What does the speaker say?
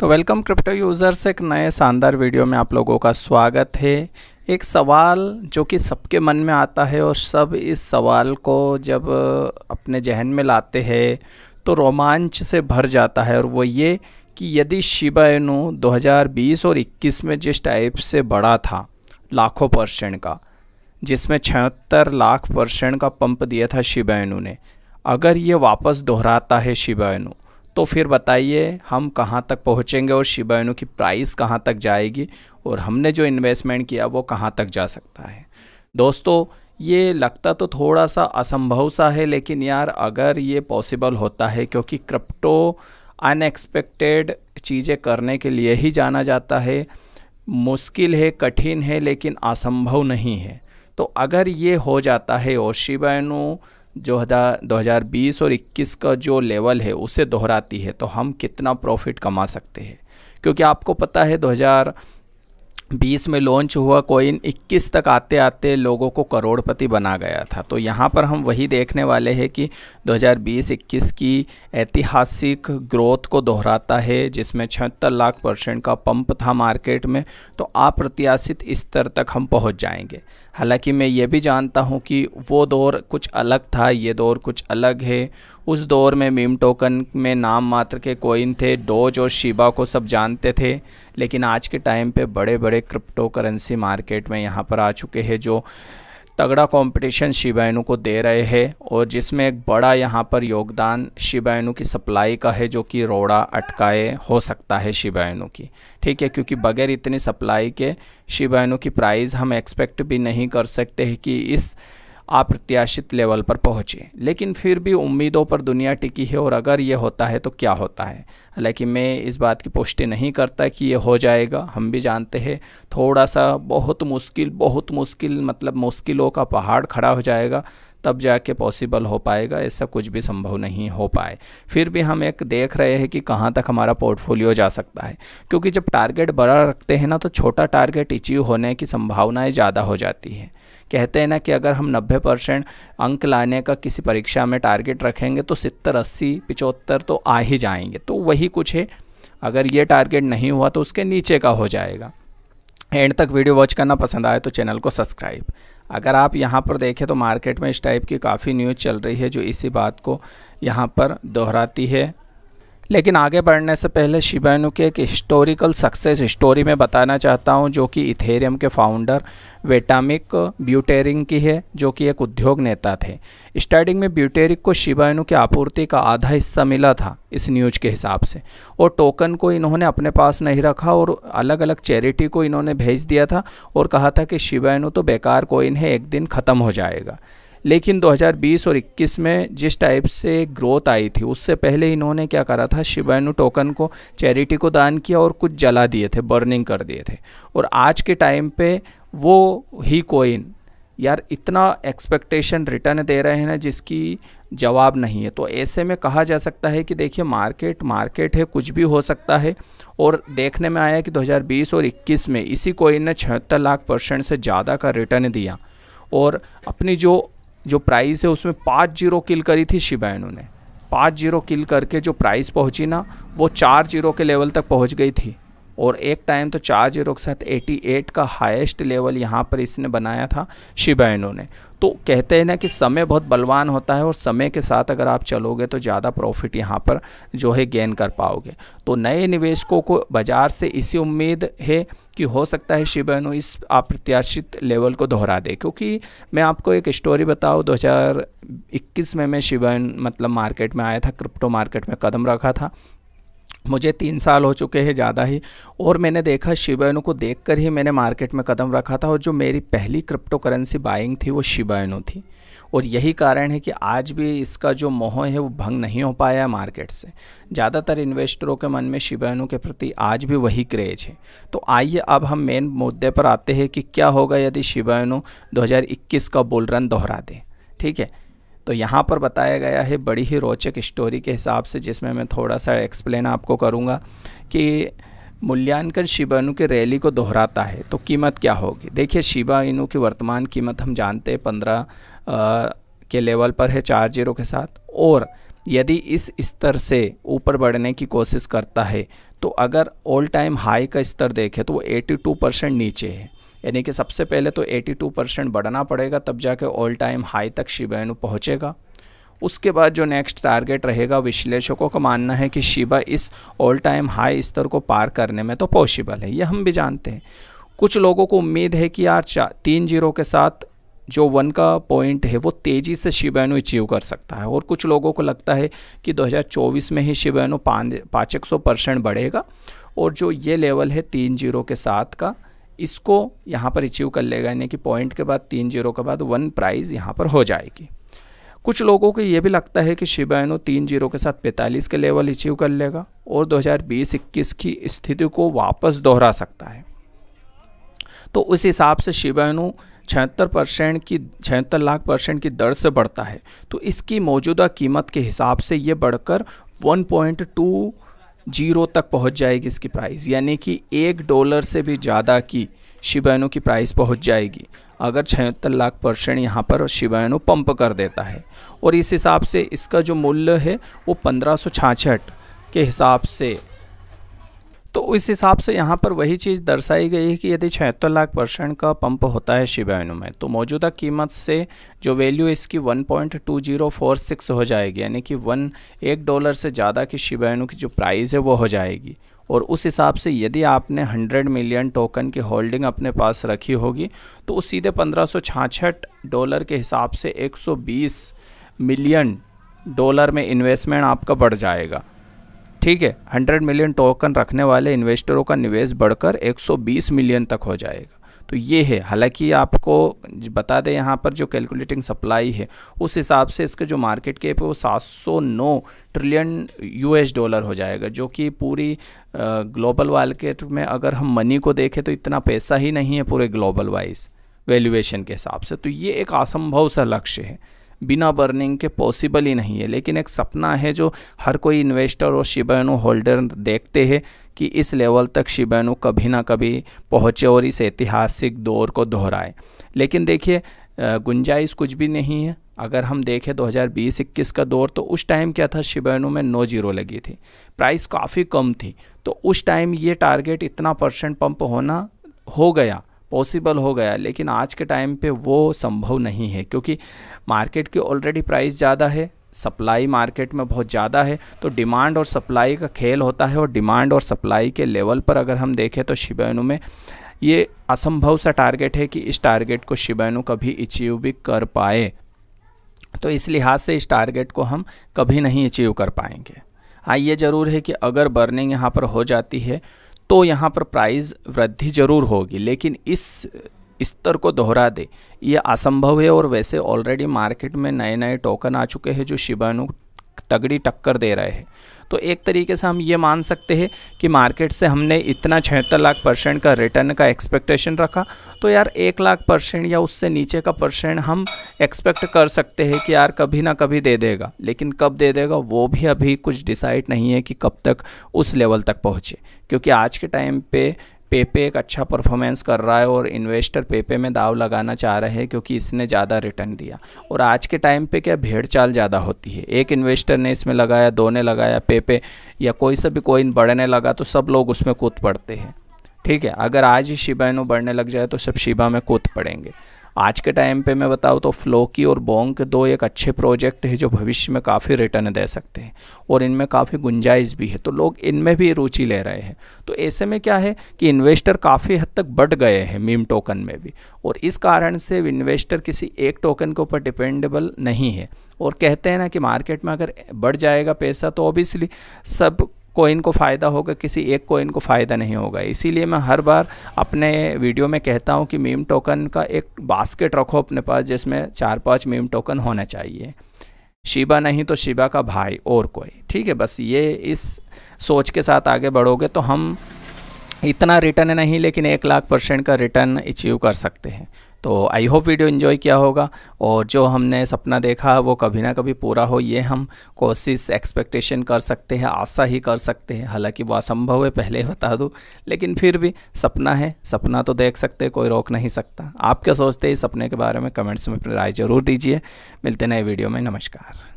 तो welcome crypto users एक नए शानदार वीडियो में आप लोगों का स्वागत है एक सवाल जो कि सबके मन में आता है और सब इस सवाल को जब अपने जहन में लाते हैं तो रोमांच से भर जाता है और वो ये कि यदि शिबा इनु 2020 और 21 में जिस टाइप से बड़ा था लाखों परसेंट का जिसमें छहत्तर लाख परसेंट का पंप दिया था शिबा ने अगर ये वापस दोहराता है शिबा तो फिर बताइए हम कहाँ तक पहुँचेंगे और शिबाइनो की प्राइस कहाँ तक जाएगी और हमने जो इन्वेस्टमेंट किया वो कहाँ तक जा सकता है दोस्तों ये लगता तो थोड़ा सा असंभव सा है लेकिन यार अगर ये पॉसिबल होता है क्योंकि क्रिप्टो अनएक्सपेक्टेड चीज़ें करने के लिए ही जाना जाता है मुश्किल है कठिन है लेकिन असंभव नहीं है तो अगर ये हो जाता है और शिबाइनो जो दो हज़ार बीस और इक्कीस का जो लेवल है उसे दोहराती है तो हम कितना प्रॉफिट कमा सकते हैं क्योंकि आपको पता है दो हज़ार बीस में लॉन्च हुआ कॉइन 21 तक आते आते लोगों को करोड़पति बना गया था तो यहाँ पर हम वही देखने वाले हैं कि 2020-21 की ऐतिहासिक ग्रोथ को दोहराता है जिसमें छहत्तर लाख परसेंट का पंप था मार्केट में तो अप्रत्याशित स्तर तक हम पहुँच जाएँगे हालांकि मैं ये भी जानता हूँ कि वो दौर कुछ अलग था ये दौर कुछ अलग है उस दौर में मीम टोकन में नाम मात्र के कोइन थे डोज और शिबा को सब जानते थे लेकिन आज के टाइम पे बड़े बड़े क्रिप्टो करेंसी मार्केट में यहाँ पर आ चुके हैं जो तगड़ा कंपटीशन शिबाइनु को दे रहे हैं और जिसमें एक बड़ा यहाँ पर योगदान शिबाइनु की सप्लाई का है जो कि रोड़ा अटकाए हो सकता है शिबाइनु की ठीक है क्योंकि बगैर इतनी सप्लाई के शिबाइनु की प्राइस हम एक्सपेक्ट भी नहीं कर सकते हैं कि इस अप्रत्याशित लेवल पर पहुंचे लेकिन फिर भी उम्मीदों पर दुनिया टिकी है और अगर ये होता है तो क्या होता है हालांकि मैं इस बात की पुष्टि नहीं करता कि ये हो जाएगा हम भी जानते हैं थोड़ा सा बहुत मुश्किल बहुत मुश्किल मतलब मुश्किलों का पहाड़ खड़ा हो जाएगा तब जाके पॉसिबल हो पाएगा ऐसा कुछ भी संभव नहीं हो पाए फिर भी हम एक देख रहे हैं कि कहाँ तक हमारा पोर्टफोलियो जा सकता है क्योंकि जब टारगेट बड़ा रखते हैं ना तो छोटा टारगेट अचीव होने की संभावनाएं ज़्यादा हो जाती है कहते हैं ना कि अगर हम 90 परसेंट अंक लाने का किसी परीक्षा में टारगेट रखेंगे तो सत्तर अस्सी पिचहत्तर तो आ ही जाएंगे तो वही कुछ है अगर ये टारगेट नहीं हुआ तो उसके नीचे का हो जाएगा एंड तक वीडियो वॉच करना पसंद आए तो चैनल को सब्सक्राइब अगर आप यहाँ पर देखें तो मार्केट में इस टाइप की काफ़ी न्यूज़ चल रही है जो इसी बात को यहाँ पर दोहराती है लेकिन आगे बढ़ने से पहले शिबानु के एक हिस्टोरिकल सक्सेस स्टोरी में बताना चाहता हूँ जो कि इथेरियम के फाउंडर वेटामिक ब्यूटेरिंग की है जो कि एक उद्योग नेता थे स्टार्टिंग में ब्यूटेरिक को शिबानु की आपूर्ति का आधा हिस्सा मिला था इस न्यूज के हिसाब से और टोकन को इन्होंने अपने पास नहीं रखा और अलग अलग चैरिटी को इन्होंने भेज दिया था और कहा था कि शिबानु तो बेकार कोइन है एक दिन ख़त्म हो जाएगा लेकिन 2020 और 21 में जिस टाइप से ग्रोथ आई थी उससे पहले इन्होंने क्या करा था शिवानु टोकन को चैरिटी को दान किया और कुछ जला दिए थे बर्निंग कर दिए थे और आज के टाइम पे वो ही कोइन यार इतना एक्सपेक्टेशन रिटर्न दे रहे हैं ना जिसकी जवाब नहीं है तो ऐसे में कहा जा सकता है कि देखिए मार्केट मार्केट है कुछ भी हो सकता है और देखने में आया कि 2020 और 21 में इसी कोइन ने छिहत्तर लाख परसेंट से ज़्यादा का रिटर्न दिया और अपनी जो जो प्राइस है उसमें पाँच जीरो किल करी थी शिबा ने पाँच जीरो किल करके जो प्राइस पहुंची ना वो चार जीरो के लेवल तक पहुंच गई थी और एक टाइम तो चार जीरो के साथ 88 का हाईएस्ट लेवल यहाँ पर इसने बनाया था शिबाइनों ने तो कहते हैं ना कि समय बहुत बलवान होता है और समय के साथ अगर आप चलोगे तो ज़्यादा प्रॉफिट यहाँ पर जो है गेन कर पाओगे तो नए निवेशकों को बाज़ार से इसी उम्मीद है कि हो सकता है शिबाइनो इस अप्रत्याशित लेवल को दोहरा दे क्योंकि मैं आपको एक स्टोरी बताऊँ 2021 में मैं शिबाइन मतलब मार्केट में आया था क्रिप्टो मार्केट में कदम रखा था मुझे तीन साल हो चुके हैं ज़्यादा ही और मैंने देखा शिबाइनो को देखकर ही मैंने मार्केट में कदम रखा था और जो मेरी पहली क्रिप्टो करेंसी बाइंग थी वो शिबायनु थी और यही कारण है कि आज भी इसका जो मोह है वो भंग नहीं हो पाया मार्केट से ज़्यादातर इन्वेस्टरों के मन में शिबाइनो के प्रति आज भी वही क्रेज है तो आइए अब हम मेन मुद्दे पर आते हैं कि क्या होगा यदि शिबाइनो दो का बोल रन दोहरा दें ठीक है तो यहाँ पर बताया गया है बड़ी ही रोचक स्टोरी के हिसाब से जिसमें मैं थोड़ा सा एक्सप्लेन आपको करूँगा कि मूल्यांकन शिबा इनू की रैली को दोहराता है तो कीमत क्या होगी देखिए शिबा इनू की वर्तमान कीमत हम जानते हैं पंद्रह के लेवल पर है चार जीरो के साथ और यदि इस स्तर से ऊपर बढ़ने की कोशिश करता है तो अगर ऑल टाइम हाई का स्तर देखें तो वो 82 परसेंट नीचे है यानी कि सबसे पहले तो 82 परसेंट बढ़ना पड़ेगा तब जाके ऑल टाइम हाई तक शिबाइनु पहुँचेगा उसके बाद जो नेक्स्ट टारगेट रहेगा विश्लेषकों का मानना है कि शिबा इस ऑल टाइम हाई स्तर को पार करने में तो पॉसिबल है ये हम भी जानते हैं कुछ लोगों को उम्मीद है कि यार चा तीन जीरो के साथ जो वन का पॉइंट है वो तेज़ी से शिबैनो अचीव कर सकता है और कुछ लोगों को लगता है कि 2024 में ही शिबैनो पाँच एक सौ परसेंट बढ़ेगा और जो ये लेवल है तीन जीरो के साथ का इसको यहाँ पर अचीव कर लेगा यानी कि पॉइंट के बाद तीन जीरो के बाद वन प्राइज़ यहाँ पर हो जाएगी कुछ लोगों को ये भी लगता है कि शिबाइनो तीन जीरो के साथ 45 के लेवल अचीव कर लेगा और 2020-21 की स्थिति को वापस दोहरा सकता है तो उस हिसाब से शिबाइनो छिहत्तर परसेंट की छिहत्तर लाख परसेंट की दर से बढ़ता है तो इसकी मौजूदा कीमत के हिसाब से ये बढ़कर जीरो तक पहुंच जाएगी इसकी प्राइस यानी कि एक डॉलर से भी ज़्यादा की शिबाइनो की प्राइस पहुंच जाएगी अगर छिहत्तर लाख परसेंट यहाँ पर शिबाइनो पंप कर देता है और इस हिसाब से इसका जो मूल्य है वो पंद्रह के हिसाब से तो इस हिसाब से यहाँ पर वही चीज़ दर्शाई गई है कि यदि छिहत्तर लाख परसेंट का पंप होता है शिवायनु में तो मौजूदा कीमत से जो वैल्यू इसकी 1.2046 हो जाएगी यानी कि वन एक डॉलर से ज़्यादा की शिवायनु की जो प्राइस है वो हो जाएगी और उस हिसाब से यदि आपने 100 मिलियन टोकन की होल्डिंग अपने पास रखी होगी तो उस सीधे पंद्रह डॉलर के हिसाब से एक मिलियन डॉलर में इन्वेस्टमेंट आपका बढ़ जाएगा ठीक है 100 मिलियन टोकन रखने वाले इन्वेस्टरों का निवेश बढ़कर 120 मिलियन तक हो जाएगा तो ये है हालांकि आपको बता दें यहाँ पर जो कैलकुलेटिंग सप्लाई है उस हिसाब से इसके जो मार्केट कैप है वो 709 ट्रिलियन यूएस डॉलर हो जाएगा जो कि पूरी ग्लोबल मार्केट में अगर हम मनी को देखें तो इतना पैसा ही नहीं है पूरे ग्लोबल वाइज वैल्यूएशन के हिसाब से तो ये एक असंभव सा लक्ष्य है बिना बर्निंग के पॉसिबल ही नहीं है लेकिन एक सपना है जो हर कोई इन्वेस्टर और शिबानु होल्डर देखते हैं कि इस लेवल तक शिबानु कभी ना कभी पहुँचे और इस ऐतिहासिक दौर को दोहराए लेकिन देखिए गुंजाइश कुछ भी नहीं है अगर हम देखें 2020-21 का दौर तो उस टाइम क्या था शिबानु में नो जीरो लगी थी प्राइस काफ़ी कम थी तो उस टाइम ये टारगेट इतना परसेंट पंप होना हो गया पॉसिबल हो गया लेकिन आज के टाइम पे वो संभव नहीं है क्योंकि मार्केट की ऑलरेडी प्राइस ज़्यादा है सप्लाई मार्केट में बहुत ज़्यादा है तो डिमांड और सप्लाई का खेल होता है और डिमांड और सप्लाई के लेवल पर अगर हम देखें तो शिबाइनु में ये असंभव सा टारगेट है कि इस टारगेट को शिबाइनु कभी अचीव भी कर पाए तो इस लिहाज से इस टारगेट को हम कभी नहीं अचीव कर पाएंगे हाँ ये ज़रूर है कि अगर बर्निंग यहाँ पर हो जाती है तो यहाँ पर प्राइस वृद्धि जरूर होगी लेकिन इस स्तर को दोहरा दे ये असंभव है और वैसे ऑलरेडी मार्केट में नए नए टोकन आ चुके हैं जो शिबानु तगड़ी टक्कर दे रहे हैं तो एक तरीके से हम ये मान सकते हैं कि मार्केट से हमने इतना छिहत्तर लाख परसेंट का रिटर्न का एक्सपेक्टेशन रखा तो यार एक लाख परसेंट या उससे नीचे का परसेंट हम एक्सपेक्ट कर सकते हैं कि यार कभी ना कभी दे देगा लेकिन कब दे देगा वो भी अभी कुछ डिसाइड नहीं है कि कब तक उस लेवल तक पहुँचे क्योंकि आज के टाइम पे पेपे एक अच्छा परफॉर्मेंस कर रहा है और इन्वेस्टर पेपे में दाव लगाना चाह रहे हैं क्योंकि इसने ज़्यादा रिटर्न दिया और आज के टाइम पे क्या भेड़ चाल ज़्यादा होती है एक इन्वेस्टर ने इसमें लगाया दो ने लगाया पेपे या कोई सा भी कोइन बढ़ने लगा तो सब लोग उसमें कूद पड़ते हैं ठीक है अगर आज ही शिबाइनों बढ़ने लग जाए तो सब शिबा में कूद पड़ेंगे आज के टाइम पे मैं बताऊँ तो फ्लोकी और बोंक दो एक अच्छे प्रोजेक्ट है जो भविष्य में काफ़ी रिटर्न दे सकते हैं और इनमें काफ़ी गुंजाइश भी है तो लोग इनमें भी रुचि ले रहे हैं तो ऐसे में क्या है कि इन्वेस्टर काफ़ी हद तक बढ़ गए हैं मीम टोकन में भी और इस कारण से इन्वेस्टर किसी एक टोकन के ऊपर डिपेंडेबल नहीं है और कहते हैं ना कि मार्केट में अगर बढ़ जाएगा पैसा तो ऑब्वियसली सब कोइन को फ़ायदा होगा किसी एक कोइन को फ़ायदा नहीं होगा इसीलिए मैं हर बार अपने वीडियो में कहता हूँ कि मीम टोकन का एक बास्केट रखो अपने पास जिसमें चार पाँच मीम टोकन होना चाहिए शिबा नहीं तो शिबा का भाई और कोई ठीक है बस ये इस सोच के साथ आगे बढ़ोगे तो हम इतना रिटर्न नहीं लेकिन एक लाख परसेंट का रिटर्न अचीव कर सकते हैं तो आई होप वीडियो इन्जॉय किया होगा और जो हमने सपना देखा वो कभी ना कभी पूरा हो ये हम कोशिश एक्सपेक्टेशन कर सकते हैं आशा ही कर सकते हैं हालांकि वो असंभव है पहले बता दूँ लेकिन फिर भी सपना है सपना तो देख सकते कोई रोक नहीं सकता आप क्या सोचते हैं सपने के बारे में कमेंट्स में अपनी राय ज़रूर दीजिए मिलते नए वीडियो में नमस्कार